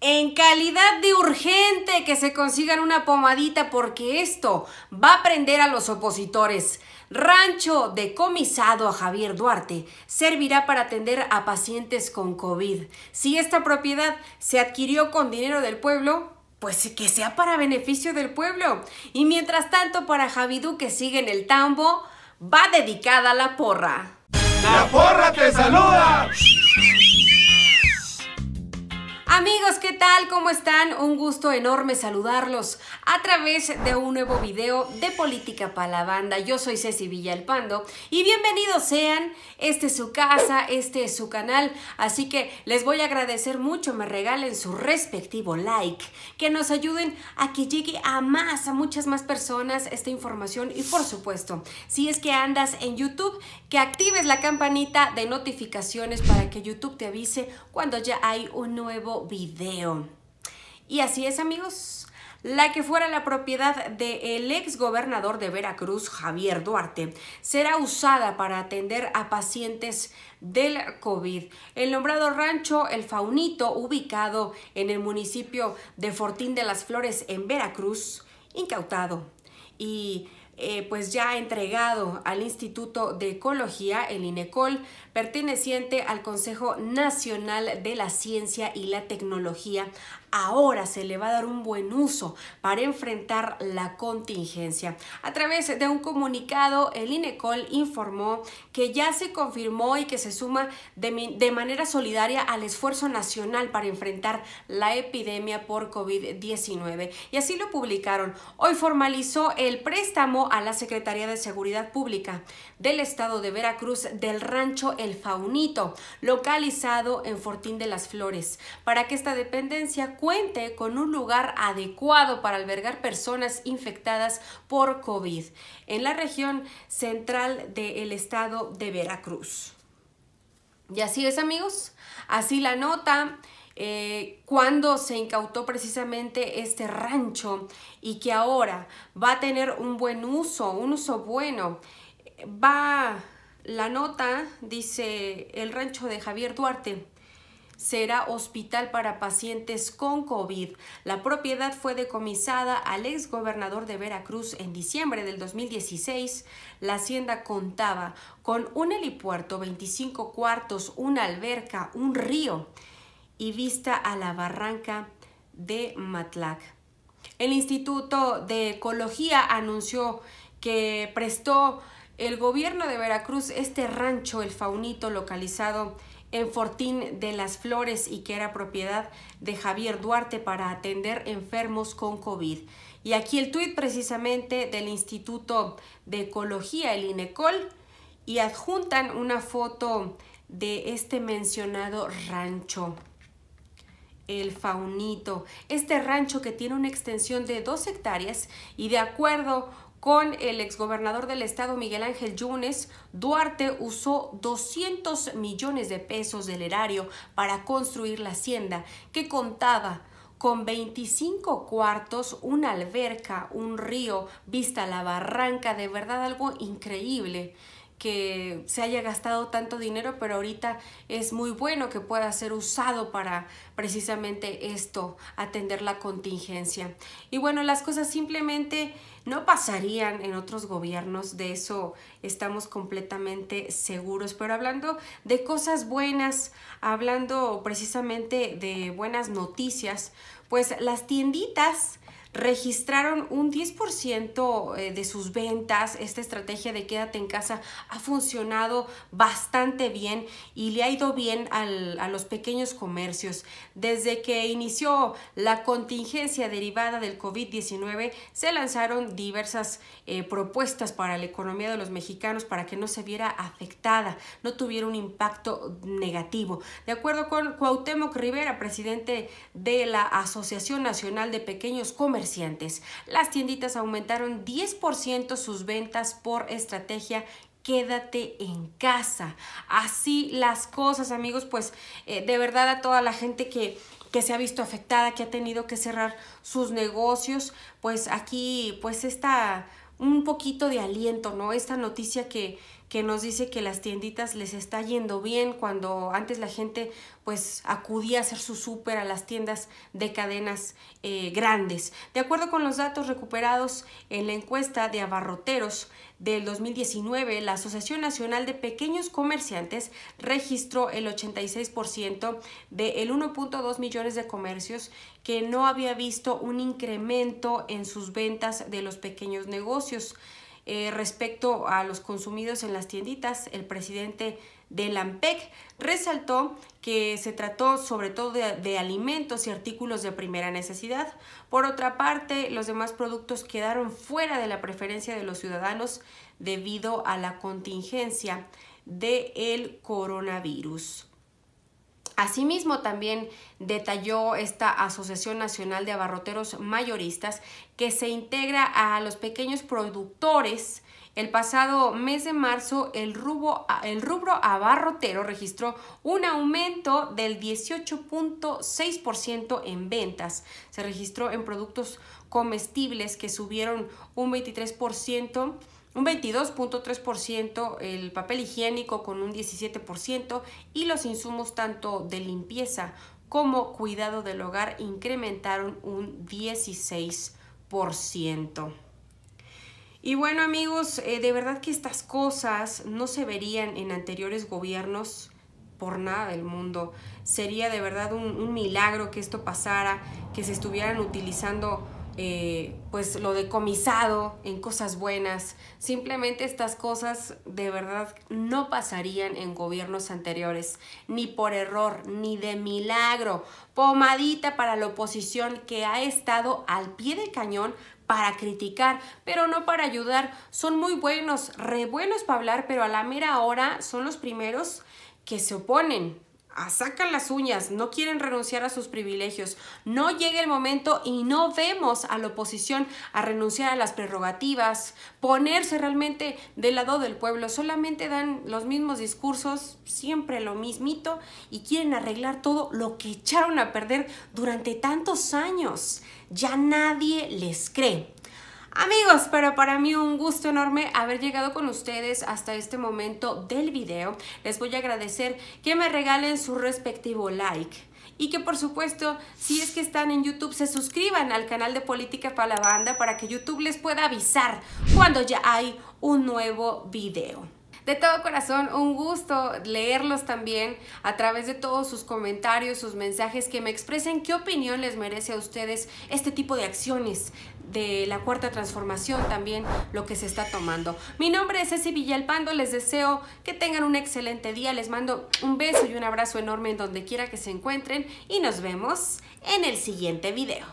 en calidad de urgente que se consigan una pomadita porque esto va a prender a los opositores. Rancho decomisado a Javier Duarte servirá para atender a pacientes con COVID. Si esta propiedad se adquirió con dinero del pueblo, pues que sea para beneficio del pueblo. Y mientras tanto, para Javidú que sigue en el tambo, va dedicada la porra. La porra te saluda. Amigos, ¿qué tal? ¿Cómo están? Un gusto enorme saludarlos a través de un nuevo video de Política para la Banda. Yo soy Ceci Villalpando y bienvenidos sean. Este es su casa, este es su canal, así que les voy a agradecer mucho, me regalen su respectivo like, que nos ayuden a que llegue a más, a muchas más personas esta información y por supuesto, si es que andas en YouTube, que actives la campanita de notificaciones para que YouTube te avise cuando ya hay un nuevo video. Y así es amigos, la que fuera la propiedad del ex gobernador de Veracruz, Javier Duarte, será usada para atender a pacientes del COVID. El nombrado rancho El Faunito, ubicado en el municipio de Fortín de las Flores, en Veracruz, incautado. Y eh, pues ya entregado al Instituto de Ecología, el INECOL, perteneciente al Consejo Nacional de la Ciencia y la Tecnología. Ahora se le va a dar un buen uso para enfrentar la contingencia. A través de un comunicado, el INECOL informó que ya se confirmó y que se suma de, de manera solidaria al esfuerzo nacional para enfrentar la epidemia por COVID-19. Y así lo publicaron. Hoy formalizó el préstamo a la Secretaría de Seguridad Pública del Estado de Veracruz del rancho El Faunito, localizado en Fortín de las Flores, para que esta dependencia cuente con un lugar adecuado para albergar personas infectadas por COVID en la región central del Estado de Veracruz. Y así es amigos, así la nota. Eh, cuando se incautó precisamente este rancho y que ahora va a tener un buen uso, un uso bueno. Va la nota, dice el rancho de Javier Duarte, será hospital para pacientes con COVID. La propiedad fue decomisada al ex gobernador de Veracruz en diciembre del 2016. La hacienda contaba con un helipuerto, 25 cuartos, una alberca, un río y vista a la barranca de Matlac. El Instituto de Ecología anunció que prestó el gobierno de Veracruz este rancho, el faunito, localizado en Fortín de las Flores y que era propiedad de Javier Duarte para atender enfermos con COVID. Y aquí el tuit precisamente del Instituto de Ecología, el INECOL, y adjuntan una foto de este mencionado rancho el faunito, este rancho que tiene una extensión de dos hectáreas y de acuerdo con el exgobernador del estado Miguel Ángel Yunes, Duarte usó 200 millones de pesos del erario para construir la hacienda que contaba con 25 cuartos, una alberca, un río, vista la barranca, de verdad algo increíble que se haya gastado tanto dinero, pero ahorita es muy bueno que pueda ser usado para precisamente esto, atender la contingencia. Y bueno, las cosas simplemente no pasarían en otros gobiernos, de eso estamos completamente seguros, pero hablando de cosas buenas, hablando precisamente de buenas noticias, pues las tienditas registraron un 10% eh, de sus ventas. Esta estrategia de quédate en casa ha funcionado bastante bien y le ha ido bien a los pequeños comercios. Desde que inició la contingencia derivada del COVID-19, se lanzaron diversas eh, propuestas para la economía de los mexicanos para que no se viera afectada, no tuviera un impacto negativo. De acuerdo con Cuauhtémoc Rivera, presidente de la Asociación Nacional de Pequeños Comerciantes, las tienditas aumentaron 10% sus ventas por estrategia quédate en casa. Así las cosas, amigos, pues eh, de verdad a toda la gente que que se ha visto afectada, que ha tenido que cerrar sus negocios, pues aquí, pues está un poquito de aliento, ¿no? Esta noticia que, que nos dice que las tienditas les está yendo bien cuando antes la gente pues acudía a hacer su súper a las tiendas de cadenas eh, grandes. De acuerdo con los datos recuperados en la encuesta de abarroteros del 2019, la Asociación Nacional de Pequeños Comerciantes registró el 86% del el 1.2 millones de comercios que no había visto un incremento en sus ventas de los pequeños negocios. Eh, respecto a los consumidos en las tienditas, el presidente del AMPEC resaltó que se trató sobre todo de, de, alimentos y artículos de primera necesidad. Por otra parte, los demás productos quedaron fuera de la preferencia de los ciudadanos debido a la contingencia del coronavirus. Asimismo, también detalló esta Asociación Nacional de Abarroteros Mayoristas que se integra a los pequeños productores. El pasado mes de marzo, el rubro, abarrotero registró un aumento del 18.6% en ventas. Se registró en productos comestibles que subieron un 23% un 22.3%, el papel higiénico con un 17% y los insumos tanto de limpieza como cuidado del hogar incrementaron un 16%. Y bueno amigos, eh, de verdad que estas cosas no se verían en anteriores gobiernos por nada del mundo. Sería de verdad un milagro que esto pasara, que se estuvieran utilizando eh, pues lo decomisado en cosas buenas. Simplemente estas cosas de verdad no pasarían en gobiernos anteriores, ni por error, ni de milagro. Pomadita para la oposición que ha estado al pie del cañón para criticar, pero no para ayudar. Son muy buenos, re buenos para hablar, pero a la mera hora son los primeros que se oponen sacan las uñas, no quieren renunciar a sus privilegios, no llega el momento y no vemos a la oposición a renunciar a las prerrogativas, ponerse realmente del lado del pueblo, solamente dan los mismos discursos, siempre lo mismito, y quieren arreglar todo lo que echaron a perder durante tantos años. Ya nadie les cree. Amigos, pero para mí un gusto enorme haber llegado con ustedes hasta este momento del video. Les voy a agradecer que me regalen su respectivo like y que por supuesto, si es que están en YouTube, se suscriban al canal de Política para la Banda para que YouTube les pueda avisar cuando ya hay un nuevo video. De todo corazón, un gusto leerlos también a través de todos sus comentarios, sus mensajes, que me expresen qué opinión les merece a ustedes este tipo de acciones de la cuarta transformación también lo que se está tomando. Mi nombre es Ceci Villalpando, les deseo que tengan un excelente día, les mando un beso y un abrazo enorme en donde quiera que se encuentren y nos vemos en el siguiente video.